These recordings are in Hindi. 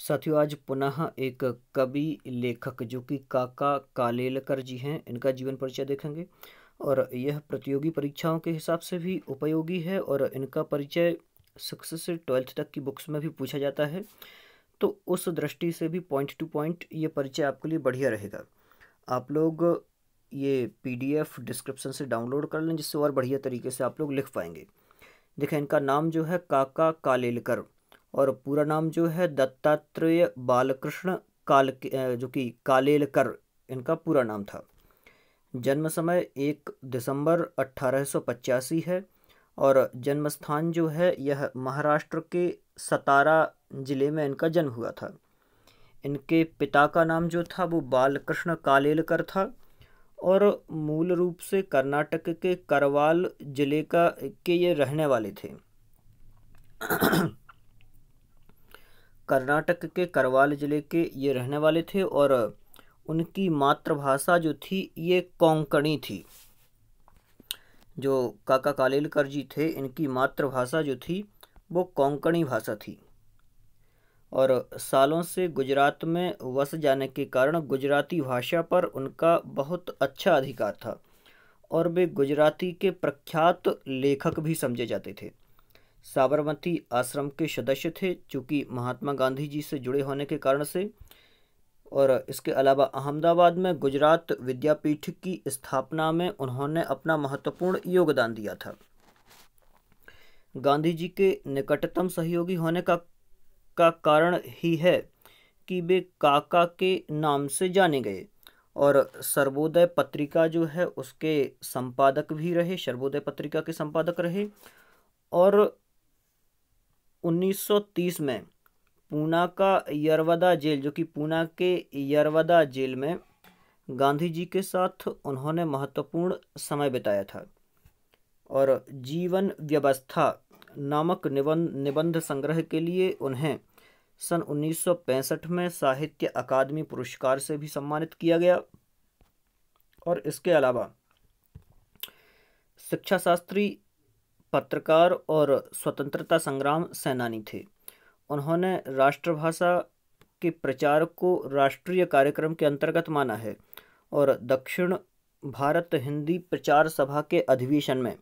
साथियों आज पुनः एक कवि लेखक जो कि काका कालेलकर जी हैं इनका जीवन परिचय देखेंगे और यह प्रतियोगी परीक्षाओं के हिसाब से भी उपयोगी है और इनका परिचय सिक्स से ट्वेल्थ तक की बुक्स में भी पूछा जाता है तो उस दृष्टि से भी पॉइंट टू पॉइंट ये परिचय आपके लिए बढ़िया रहेगा आप लोग ये पी डिस्क्रिप्शन से डाउनलोड कर लें जिससे और बढ़िया तरीके से आप लोग लिख पाएंगे देखें इनका नाम जो है काका कालेलकर और पूरा नाम जो है दत्तात्रेय बालकृष्ण काल जो कि कालेलकर इनका पूरा नाम था जन्म समय एक दिसंबर अट्ठारह है और जन्म स्थान जो है यह महाराष्ट्र के सतारा ज़िले में इनका जन्म हुआ था इनके पिता का नाम जो था वो बालकृष्ण कालेलकर था और मूल रूप से कर्नाटक के करवाल ज़िले का के ये रहने वाले थे कर्नाटक के करवाल ज़िले के ये रहने वाले थे और उनकी मातृभाषा जो थी ये कोंकणी थी जो काका कालेलकर जी थे इनकी मातृभाषा जो थी वो कोंकणी भाषा थी और सालों से गुजरात में बस जाने के कारण गुजराती भाषा पर उनका बहुत अच्छा अधिकार था और वे गुजराती के प्रख्यात लेखक भी समझे जाते थे साबरमती आश्रम के सदस्य थे चूँकि महात्मा गांधी जी से जुड़े होने के कारण से और इसके अलावा अहमदाबाद में गुजरात विद्यापीठ की स्थापना में उन्होंने अपना महत्वपूर्ण योगदान दिया था गांधी जी के निकटतम सहयोगी होने का का कारण ही है कि वे काका के नाम से जाने गए और सर्वोदय पत्रिका जो है उसके संपादक भी रहे सर्वोदय पत्रिका के संपादक रहे और 1930 में पूना का यरवदा जेल जो कि पूना के यरवदा जेल में गांधी जी के साथ उन्होंने महत्वपूर्ण समय बिताया था और जीवन व्यवस्था नामक निबंध निबंध संग्रह के लिए उन्हें सन 1965 में साहित्य अकादमी पुरस्कार से भी सम्मानित किया गया और इसके अलावा शिक्षा शास्त्री पत्रकार और स्वतंत्रता संग्राम सेनानी थे उन्होंने राष्ट्रभाषा के प्रचार को राष्ट्रीय कार्यक्रम के अंतर्गत माना है और दक्षिण भारत हिंदी प्रचार सभा के अधिवेशन में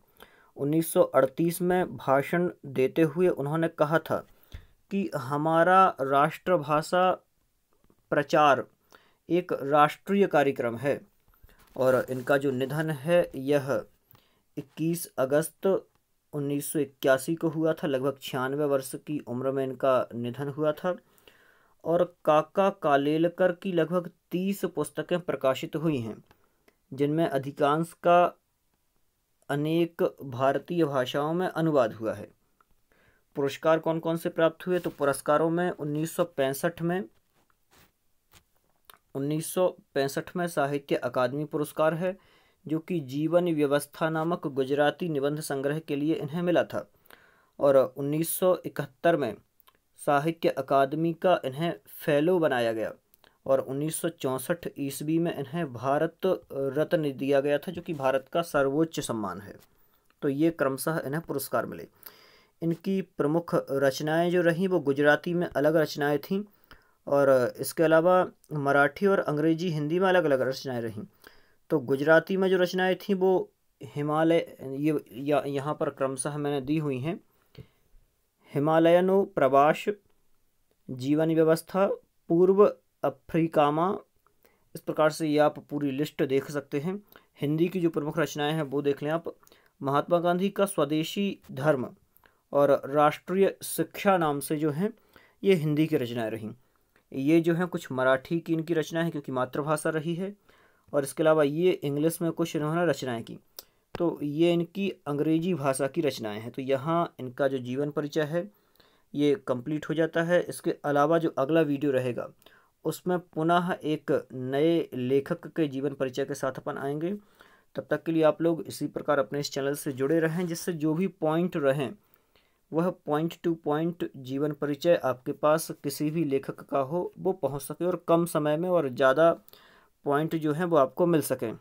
1938 में भाषण देते हुए उन्होंने कहा था कि हमारा राष्ट्रभाषा प्रचार एक राष्ट्रीय कार्यक्रम है और इनका जो निधन है यह 21 अगस्त 1981 को हुआ था लगभग छियानवे वर्ष की उम्र में इनका निधन हुआ था और काका कालेलकर की लगभग तीस पुस्तकें प्रकाशित हुई हैं जिनमें अधिकांश का अनेक भारतीय भाषाओं में अनुवाद हुआ है पुरस्कार कौन कौन से प्राप्त हुए तो पुरस्कारों में 1965 में 1965 में साहित्य अकादमी पुरस्कार है जो कि जीवन व्यवस्था नामक गुजराती निबंध संग्रह के लिए इन्हें मिला था और 1971 में साहित्य अकादमी का इन्हें फेलो बनाया गया और 1964 ईस्वी में इन्हें भारत रत्न दिया गया था जो कि भारत का सर्वोच्च सम्मान है तो ये क्रमशः इन्हें पुरस्कार मिले इनकी प्रमुख रचनाएं जो रहीं वो गुजराती में अलग रचनाएं थीं और इसके अलावा मराठी और अंग्रेजी हिंदी में अलग अलग रचनाएं रहीं तो गुजराती में जो रचनाएं थीं वो हिमालय ये या यहाँ पर क्रमशः मैंने दी हुई हैं हिमालयनो प्रवास जीवन व्यवस्था पूर्व अफ्रीकामा इस प्रकार से ये आप पूरी लिस्ट देख सकते हैं हिंदी की जो प्रमुख रचनाएं हैं वो देख लें आप महात्मा गांधी का स्वदेशी धर्म और राष्ट्रीय शिक्षा नाम से जो हैं ये हिंदी की रचनाएं रहीं ये जो हैं कुछ मराठी की इनकी रचना है क्योंकि मातृभाषा रही है और इसके अलावा ये इंग्लिश में कुछ इन्होंने रचनाएँ की तो ये इनकी अंग्रेजी भाषा की रचनाएं हैं तो यहाँ इनका जो जीवन परिचय है ये कंप्लीट हो जाता है इसके अलावा जो अगला वीडियो रहेगा उसमें पुनः एक नए लेखक के जीवन परिचय के साथ अपन आएंगे तब तक के लिए आप लोग इसी प्रकार अपने इस चैनल से जुड़े रहें जिससे जो भी पॉइंट रहें वह पॉइंट टू पॉइंट जीवन परिचय आपके पास किसी भी लेखक का हो वो पहुंच सके और कम समय में और ज़्यादा पॉइंट जो हैं वो आपको मिल सकें